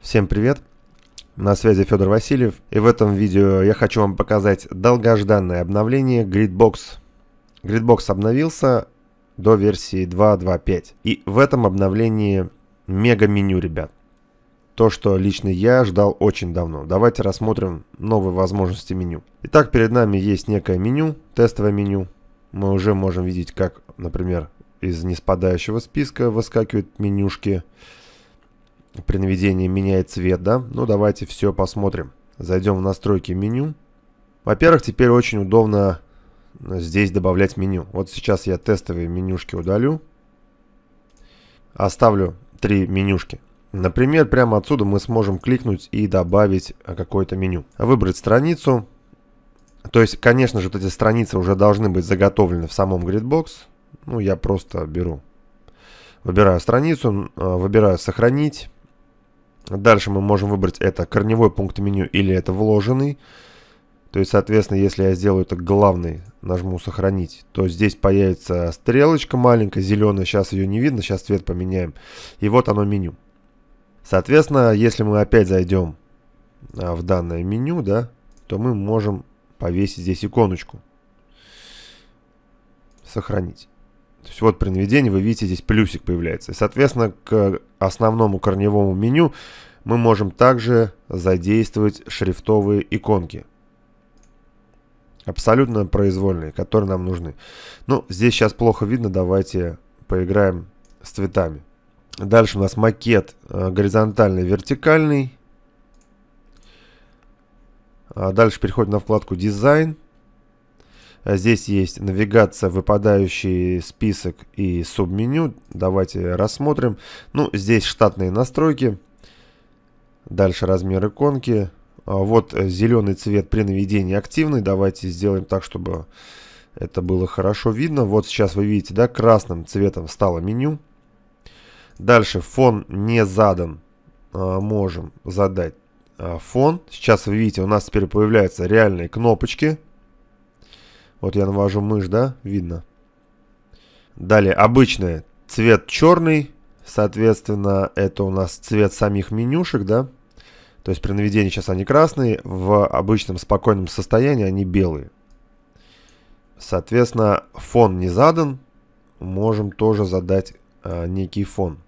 Всем привет! На связи Федор Васильев, и в этом видео я хочу вам показать долгожданное обновление Gridbox. Gridbox обновился до версии 2.2.5, и в этом обновлении мега меню, ребят. То, что лично я ждал очень давно. Давайте рассмотрим новые возможности меню. Итак, перед нами есть некое меню, тестовое меню. Мы уже можем видеть, как, например, из неспадающего списка выскакивают менюшки при наведении меняет цвет, да? Ну, давайте все посмотрим. Зайдем в настройки меню. Во-первых, теперь очень удобно э, здесь добавлять меню. Вот сейчас я тестовые менюшки удалю. Оставлю три менюшки. Например, прямо отсюда мы сможем кликнуть и добавить э, какое-то меню. Выбрать страницу. То есть, конечно же, вот эти страницы уже должны быть заготовлены в самом Gridbox. Ну, я просто беру. Выбираю страницу, э, выбираю «Сохранить». Дальше мы можем выбрать это корневой пункт меню или это вложенный. То есть, соответственно, если я сделаю это главный, нажму «Сохранить», то здесь появится стрелочка маленькая, зеленая, сейчас ее не видно, сейчас цвет поменяем. И вот оно меню. Соответственно, если мы опять зайдем а, в данное меню, да, то мы можем повесить здесь иконочку. Сохранить. То есть вот при наведении вы видите здесь плюсик появляется. И, соответственно, к основному корневому меню мы можем также задействовать шрифтовые иконки. Абсолютно произвольные, которые нам нужны. Ну, здесь сейчас плохо видно, давайте поиграем с цветами. Дальше у нас макет э, горизонтальный, вертикальный. А дальше переходим на вкладку «Дизайн». Э, здесь есть навигация, выпадающий список и субменю. Давайте рассмотрим. Ну, здесь штатные настройки. Дальше размер иконки. А, вот э, зеленый цвет при наведении активный. Давайте сделаем так, чтобы это было хорошо видно. Вот сейчас вы видите, да, красным цветом стало меню. Дальше фон не задан. А, можем задать а, фон. Сейчас вы видите, у нас теперь появляются реальные кнопочки. Вот я навожу мышь, да? Видно. Далее, обычное. Цвет черный. Соответственно, это у нас цвет самих менюшек, да? То есть при наведении сейчас они красные. В обычном спокойном состоянии они белые. Соответственно, фон не задан. Можем тоже задать э, некий фон.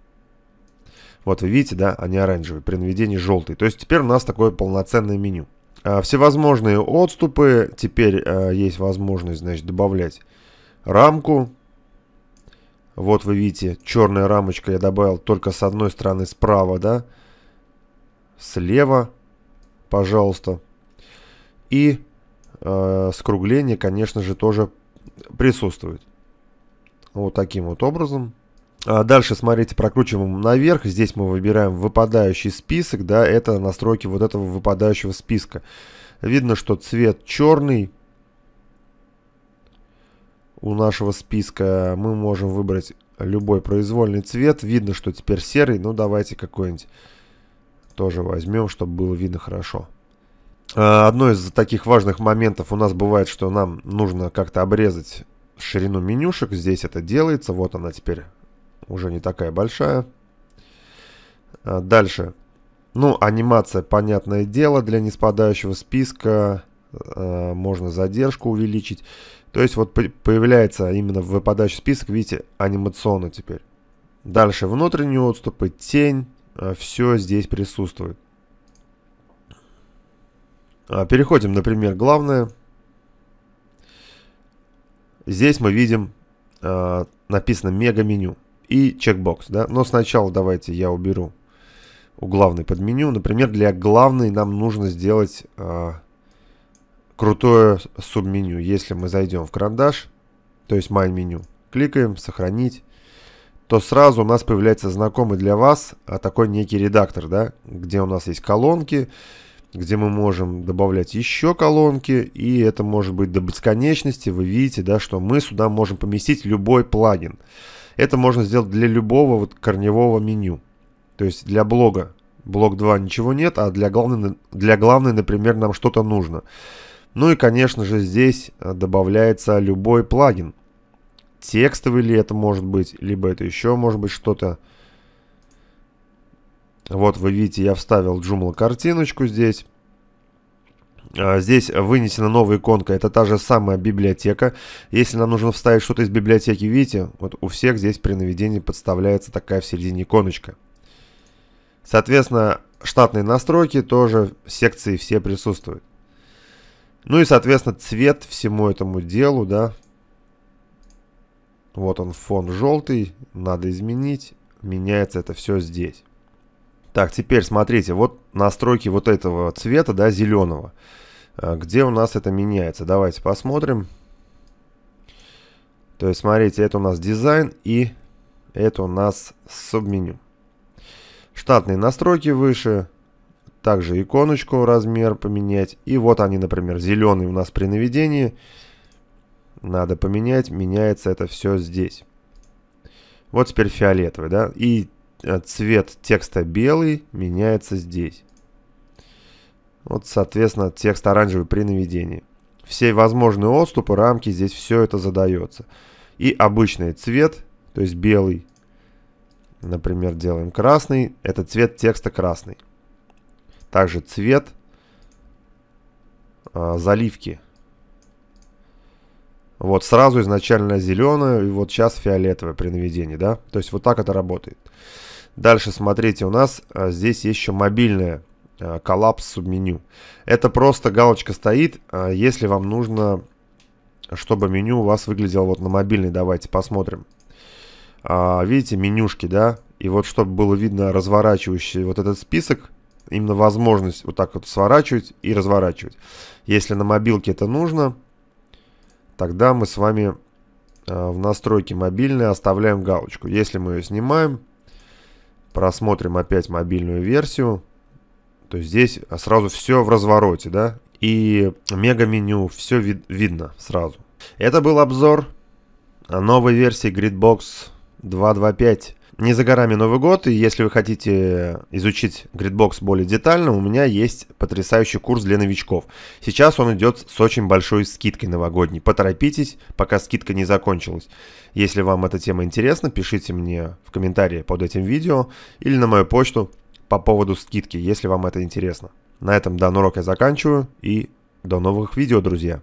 Вот вы видите, да, они оранжевые. При наведении желтый. То есть теперь у нас такое полноценное меню. А, всевозможные отступы. Теперь а, есть возможность, значит, добавлять рамку. Вот вы видите, черная рамочка я добавил только с одной стороны справа, да? Слева, пожалуйста. И э, скругление, конечно же, тоже присутствует. Вот таким вот образом. А, дальше, смотрите, прокручиваем наверх. Здесь мы выбираем выпадающий список, да, это настройки вот этого выпадающего списка. Видно, что цвет черный у нашего списка. Мы можем выбрать любой произвольный цвет. Видно, что теперь серый. Ну, давайте какой-нибудь тоже возьмем, чтобы было видно хорошо. А, одно из таких важных моментов у нас бывает, что нам нужно как-то обрезать ширину менюшек. Здесь это делается. Вот она теперь уже не такая большая. А, дальше. Ну, анимация, понятное дело, для неспадающего списка э, можно задержку увеличить. То есть вот появляется именно в выпадающий список, видите, анимационно теперь. Дальше внутренние отступы, тень, э, а, все здесь присутствует. Переходим, например, главное. Здесь мы видим, э, написано мега меню и чекбокс, да. Но сначала давайте я уберу у главной подменю, Например, для главной нам нужно сделать э, крутое субменю. Если мы зайдем в карандаш, то есть main меню, кликаем, сохранить, то сразу у нас появляется знакомый для вас а, такой некий редактор, да, где у нас есть колонки, где мы можем добавлять еще колонки, и это может быть до бесконечности. Вы видите, да, что мы сюда можем поместить любой плагин. Это можно сделать для любого вот корневого меню. То есть для блога. Блок 2 ничего нет, а для главной, для главной например, нам что-то нужно. Ну и, конечно же, здесь э, добавляется любой плагин. Текстовый ли это может быть, либо это еще может быть что-то. Вот вы видите, я вставил Joomla картиночку здесь. А, здесь вынесена новая иконка, это та же самая библиотека. Если нам нужно вставить что-то из библиотеки, видите, вот у всех здесь при наведении подставляется такая в середине иконочка. Соответственно, штатные настройки тоже секции все присутствуют. Ну и, соответственно, цвет всему этому делу, да. Вот он, фон желтый, надо изменить. Меняется это все здесь. Так, теперь смотрите, вот настройки вот этого цвета, да, зеленого. Э, где у нас это меняется? Давайте посмотрим. То есть, смотрите, это у нас дизайн и это у нас субменю. Штатные настройки выше. Также иконочку размер поменять. И вот они, например, зеленый у нас при наведении. Надо поменять. Меняется это все здесь. Вот теперь фиолетовый, да. И Э, цвет текста белый меняется здесь. Вот, соответственно, текст оранжевый при наведении. Все возможные отступы, рамки, здесь все это задается. И обычный цвет, то есть белый. Например, делаем красный. Это цвет текста красный. Также цвет э, заливки. Вот сразу изначально зеленую, и вот сейчас фиолетовое при наведении, да? То есть вот так это работает. Дальше смотрите, у нас э, здесь еще мобильное э, коллапс субменю. Это просто галочка стоит, э, если вам нужно, чтобы меню у вас выглядело вот на мобильный. Давайте посмотрим. А, видите, менюшки, да? И вот чтобы было видно разворачивающий вот этот список, именно возможность вот так вот сворачивать и разворачивать. Если на мобилке это нужно, тогда мы с вами в настройке мобильной оставляем галочку. Если мы ее снимаем, просмотрим опять мобильную версию, то здесь сразу все в развороте, да, и мега-меню, все вид видно сразу. Это был обзор новой версии Gridbox 225 не за горами Новый год, и если вы хотите изучить гридбокс более детально, у меня есть потрясающий курс для новичков. Сейчас он идет с очень большой скидкой новогодней. Поторопитесь, пока скидка не закончилась. Если вам эта тема интересна, пишите мне в комментарии под этим видео или на мою почту по поводу скидки, если вам это интересно. На этом данный урок я заканчиваю и до новых видео, друзья.